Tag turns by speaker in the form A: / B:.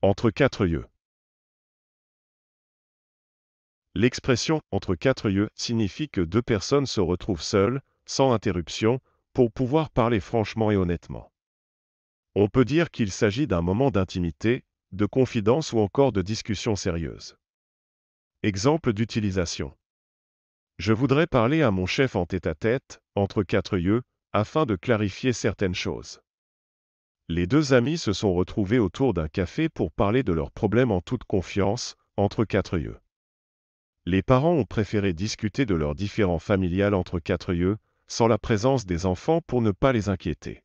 A: Entre quatre yeux. L'expression entre quatre yeux signifie que deux personnes se retrouvent seules, sans interruption, pour pouvoir parler franchement et honnêtement. On peut dire qu'il s'agit d'un moment d'intimité, de confidence ou encore de discussion sérieuse. Exemple d'utilisation. Je voudrais parler à mon chef en tête-à-tête, -tête, entre quatre yeux, afin de clarifier certaines choses. Les deux amis se sont retrouvés autour d'un café pour parler de leurs problèmes en toute confiance, entre quatre yeux. Les parents ont préféré discuter de leurs différents familiales entre quatre yeux, sans la présence des enfants pour ne pas les inquiéter.